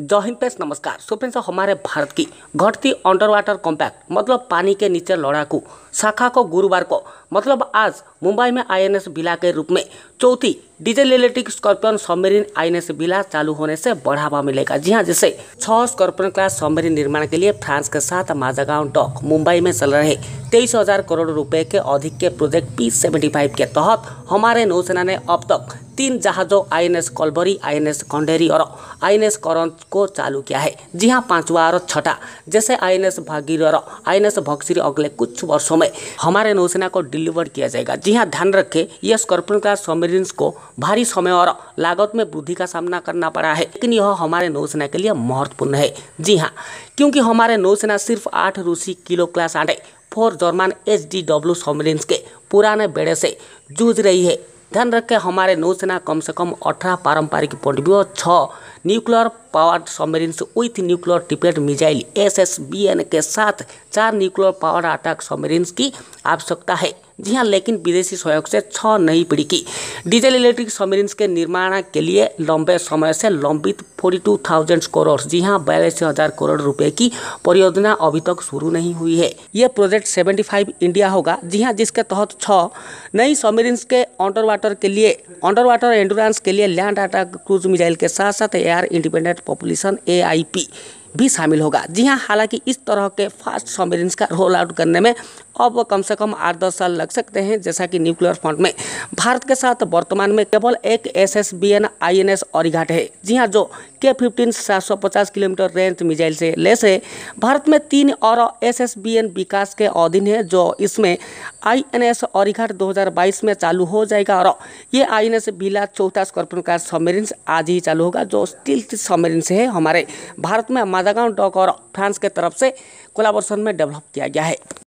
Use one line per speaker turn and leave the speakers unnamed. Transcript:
जय हिंद पेश नमस्कार सो हमारे भारत की घटती अंडर वाटर कॉम्पैक्ट मतलब पानी के नीचे लड़ाकू शाखा को गुरुवार को मतलब आज मुंबई में आईएनएस बिला के रूप में चौथी diesel electric Scorpene submarine INS Vela चालू होने से बढ़ावा मिलेगा जी हाँ जैसे छह स्कॉर्पियन क्लास सबमेरिन निर्माण के लिए फ्रांस के साथ माजागांव डॉक मुंबई में चल रहे तेईस हजार करोड़ रुपए के अधिक के प्रोजेक्ट पी सेवेंटी फाइव के तहत हमारे नौसेना ने अब तक तीन जहाजों I N S Kalvari I N S Khanderi और आई एन एस करंत को चालू किया है जी हाँ पांचवा और छठा जैसे आई एन एस भागीर और आई एन एस भक्सिरी अगले कुछ वर्षों में हमारे नौसेना को डिलीवर किया जाएगा जी हाँ ध्यान रखें यह स्कॉर्पियन क्लास सबमरीन्स को भारी समय और लागत में वृद्धि का सामना करना पड़ा है लेकिन यह हमारे नौसेना के लिए महत्वपूर्ण है जी हाँ क्योंकि हमारे नौसेना सिर्फ आठ रूसी किलो क्लास आठ four German H D W submarines के पुराने बेड़े से जूझ रही है ध्यान रखें हमारे नौसेना कम से कम अठारह पारंपरिक पनडुब्बी और छः nuclear powered submarine with nuclear tipped missile S S B N के साथ चार न्यूक्लियर पावर अटैक सबमरीन्स की आवश्यकता है जी हाँ लेकिन विदेशी सहयोग से छ नई पीढ़ी की डीजल इलेक्ट्रिक सबमरीन्स के निर्माण के लिए लंबे समय से लंबित फोर्टी टू थाउजेंड करोड़ जी हाँ बयालीस हजार करोड़ रुपए की परियोजना अभी तक शुरू नहीं हुई है यह प्रोजेक्ट सेवेंटी फाइव इंडिया होगा जी हाँ जिसके तहत छ नई सबमरीन्स के अंडर वाटर के लिए अंडर वाटर एंडोरेंस के लिए लैंड अटैक क्रूज मिजाइल के साथ साथ एयर इंडिपेंडेंट पॉपुलेशन ए भी शामिल होगा जी हाँ हालांकि इस तरह के फास्ट सबमरीन्स का रोल आउट करने में अब कम से कम आठ दस साल लग सकते हैं जैसा कि न्यूक्लियर फ्रंट में भारत के साथ वर्तमान में केवल एक S S B N I N S Arighaat है जी हाँ जो के फिफ्टीन सात सौ पचास किलोमीटर रेंज मिजाइल से लेस है भारत में तीन और एस एस बी एन विकास के अधीन है जो इसमें आई एन एस औरिघाट दो हज़ार बाईस में चालू हो जाएगा और ये आई एन एस बिला चौथा स्कॉर्पियन का सबमरीन्स आज ही चालू होगा जो स्टील सबमरीन्स से है हमारे भारत में मादागांव डॉक और फैंस के तरफ से कोलाबोरेशन में डेवलप किया गया है